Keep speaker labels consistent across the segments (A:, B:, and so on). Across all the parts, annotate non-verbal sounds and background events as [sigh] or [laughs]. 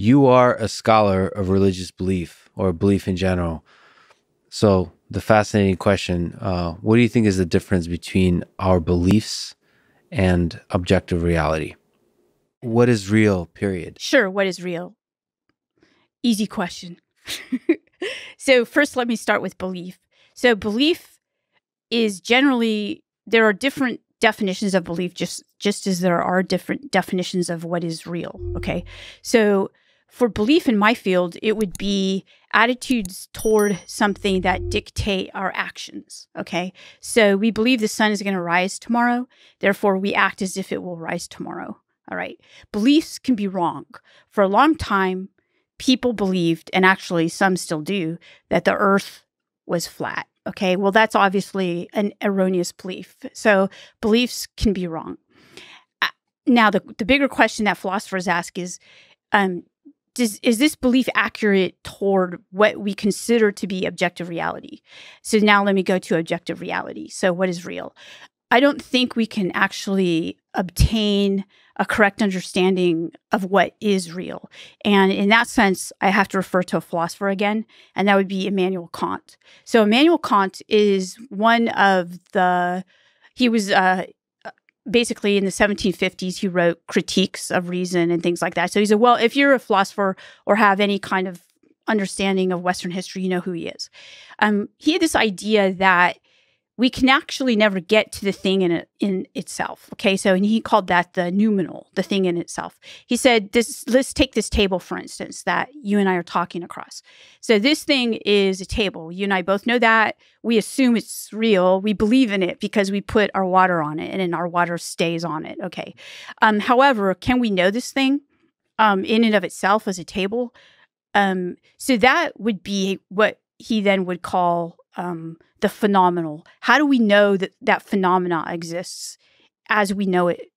A: you are a scholar of religious belief or belief in general. So, the fascinating question uh, what do you think is the difference between our beliefs and objective reality? What is real, period? Sure, what is real? Easy question. [laughs] so, first, let me start with belief. So, belief is generally, there are different definitions of belief just just as there are different definitions of what is real okay so for belief in my field, it would be attitudes toward something that dictate our actions. Okay. So we believe the sun is going to rise tomorrow. Therefore, we act as if it will rise tomorrow. All right. Beliefs can be wrong. For a long time, people believed, and actually some still do, that the earth was flat. Okay. Well, that's obviously an erroneous belief. So beliefs can be wrong. Now, the, the bigger question that philosophers ask is, um, is is this belief accurate toward what we consider to be objective reality? So now let me go to objective reality. So what is real? I don't think we can actually obtain a correct understanding of what is real. And in that sense, I have to refer to a philosopher again, and that would be Immanuel Kant. So Immanuel Kant is one of the he was uh, basically in the 1750s he wrote critiques of reason and things like that. So he said, well, if you're a philosopher or have any kind of understanding of Western history, you know who he is. Um, he had this idea that we can actually never get to the thing in, it, in itself. Okay, so and he called that the noumenal, the thing in itself. He said, this, let's take this table, for instance, that you and I are talking across. So this thing is a table. You and I both know that. We assume it's real. We believe in it because we put our water on it and then our water stays on it. Okay. Um, however, can we know this thing um, in and of itself as a table? Um, so that would be what he then would call um, the phenomenal? How do we know that that phenomena exists as we know it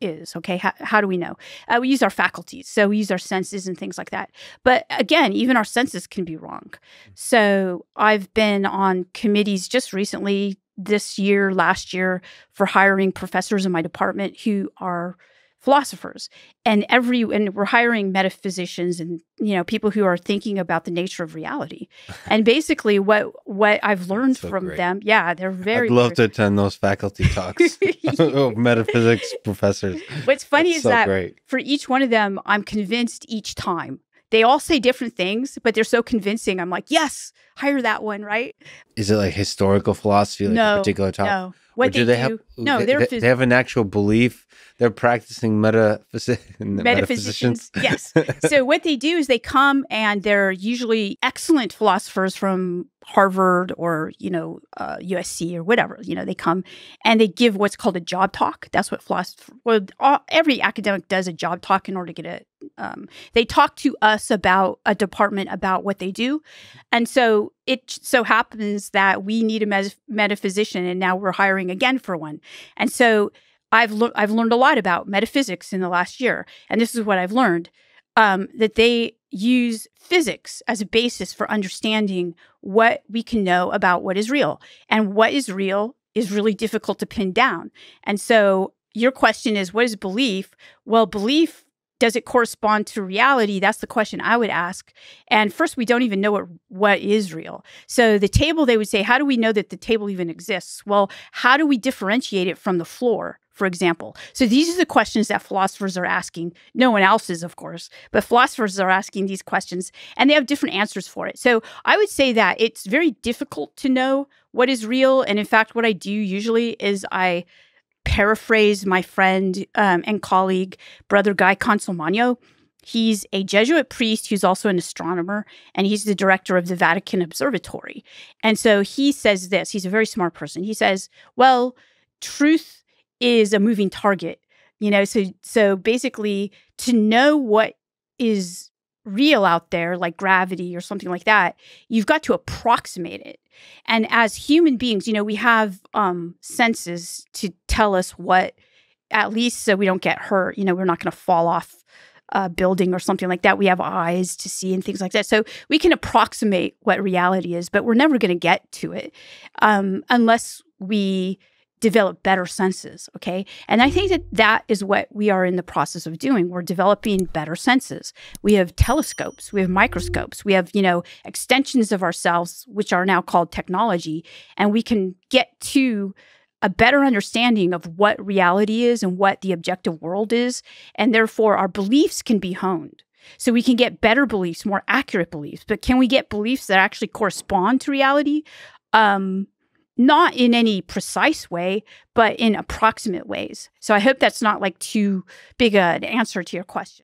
A: is? Okay, how, how do we know? Uh, we use our faculties, so we use our senses and things like that. But again, even our senses can be wrong. Mm. So I've been on committees just recently this year, last year, for hiring professors in my department who are philosophers and every and we're hiring metaphysicians and you know people who are thinking about the nature of reality [laughs] and basically what what i've learned so from great. them yeah they're very i'd love to attend those faculty [laughs] talks [laughs] oh, metaphysics professors what's funny That's is so that great. for each one of them i'm convinced each time they all say different things, but they're so convincing. I'm like, yes, hire that one, right? Is it like historical philosophy, like no, a particular topic? No, what they, they, do? Have, no, they, they're they have an actual belief. They're practicing [laughs] metaphysicians. metaphysicians. yes. So what they do is they come and they're usually excellent philosophers from Harvard or you know uh, USC or whatever. You know they come and they give what's called a job talk. That's what philosophy. Well, all, every academic does a job talk in order to get it. Um, they talk to us about a department about what they do, and so it so happens that we need a met metaphysician and now we're hiring again for one. And so I've le I've learned a lot about metaphysics in the last year, and this is what I've learned um, that they use physics as a basis for understanding what we can know about what is real, and what is real is really difficult to pin down. And so your question is, what is belief? Well, belief does it correspond to reality that's the question i would ask and first we don't even know what what is real so the table they would say how do we know that the table even exists well how do we differentiate it from the floor for example so these are the questions that philosophers are asking no one else is of course but philosophers are asking these questions and they have different answers for it so i would say that it's very difficult to know what is real and in fact what i do usually is i paraphrase my friend um, and colleague, Brother Guy Consolmagno. He's a Jesuit priest who's also an astronomer, and he's the director of the Vatican Observatory. And so he says this he's a very smart person. He says, Well, truth is a moving target. You know, so so basically to know what is real out there, like gravity or something like that, you've got to approximate it. And as human beings, you know, we have um, senses to tell us what, at least so we don't get hurt. You know, we're not going to fall off a building or something like that. We have eyes to see and things like that. So we can approximate what reality is, but we're never going to get to it um, unless we develop better senses. Okay. And I think that that is what we are in the process of doing. We're developing better senses. We have telescopes, we have microscopes, we have, you know, extensions of ourselves, which are now called technology. And we can get to a better understanding of what reality is and what the objective world is. And therefore, our beliefs can be honed. So we can get better beliefs, more accurate beliefs. But can we get beliefs that actually correspond to reality? Um, not in any precise way, but in approximate ways. So I hope that's not like too big an answer to your question.